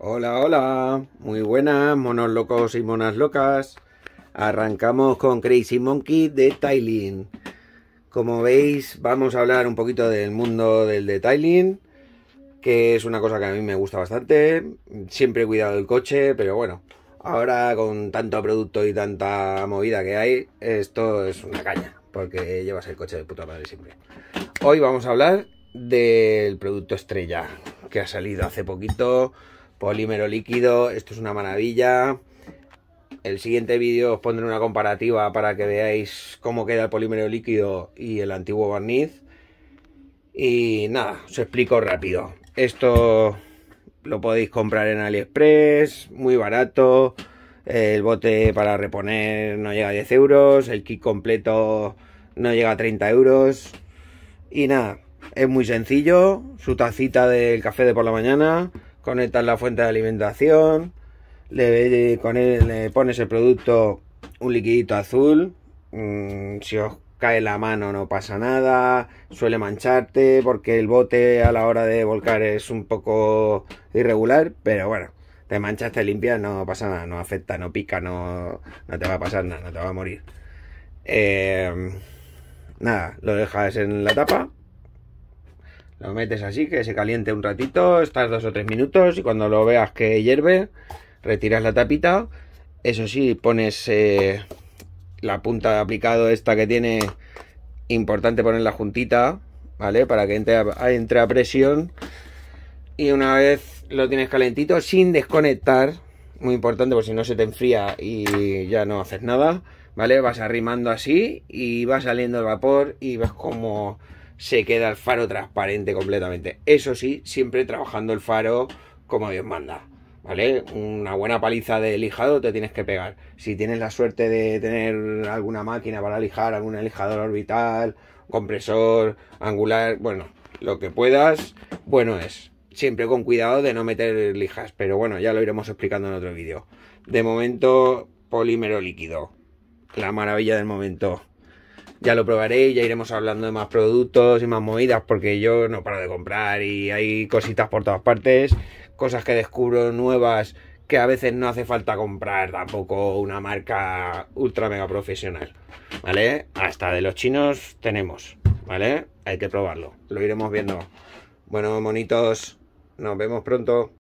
Hola, hola, muy buenas, monos locos y monas locas. Arrancamos con Crazy Monkey de Tailin. Como veis, vamos a hablar un poquito del mundo del detailing, que es una cosa que a mí me gusta bastante. Siempre he cuidado el coche, pero bueno, ahora con tanto producto y tanta movida que hay, esto es una caña, porque llevas el coche de puta madre siempre. Hoy vamos a hablar del producto estrella, que ha salido hace poquito polímero líquido, esto es una maravilla. El siguiente vídeo os pondré una comparativa para que veáis cómo queda el polímero líquido y el antiguo barniz. Y nada, os explico rápido. Esto lo podéis comprar en AliExpress, muy barato. El bote para reponer no llega a 10 euros. El kit completo no llega a 30 euros. Y nada, es muy sencillo. Su tacita del café de por la mañana conectas la fuente de alimentación, le, con pones el producto un liquidito azul, mm, si os cae la mano no pasa nada, suele mancharte porque el bote a la hora de volcar es un poco irregular, pero bueno, te manchas, te limpias, no pasa nada, no afecta, no pica, no, te va a pasar nada, no te va a morir. Eh, nada, lo dejas en la tapa lo metes así, que se caliente un ratito, estás dos o tres minutos y cuando lo veas que hierve, retiras la tapita. Eso sí, pones eh, la punta de aplicado esta que tiene, importante poner la juntita, ¿vale? Para que entre a, entre presión. Y una vez lo tienes calentito, sin desconectar, muy importante porque si no se te enfría y ya no haces nada, ¿vale? Vas arrimando así y va saliendo el vapor y ves como se queda el faro transparente completamente. Eso sí, siempre trabajando el faro como Dios manda. ¿Vale? Una buena paliza de lijado te tienes que pegar. Si tienes la suerte de tener alguna máquina para lijar, algún lijador orbital, compresor, angular, bueno, lo que puedas, bueno es. Siempre con cuidado de no meter lijas, pero bueno, ya lo iremos explicando en otro vídeo. De momento, polímero líquido. La maravilla del momento ya lo probaré ya iremos hablando de más productos y más movidas porque yo no paro de comprar y hay cositas por todas partes, cosas que descubro nuevas que a veces no hace falta comprar tampoco una marca ultra mega profesional, ¿vale? Hasta de los chinos tenemos, ¿vale? Hay que probarlo, lo iremos viendo. Bueno, monitos, nos vemos pronto.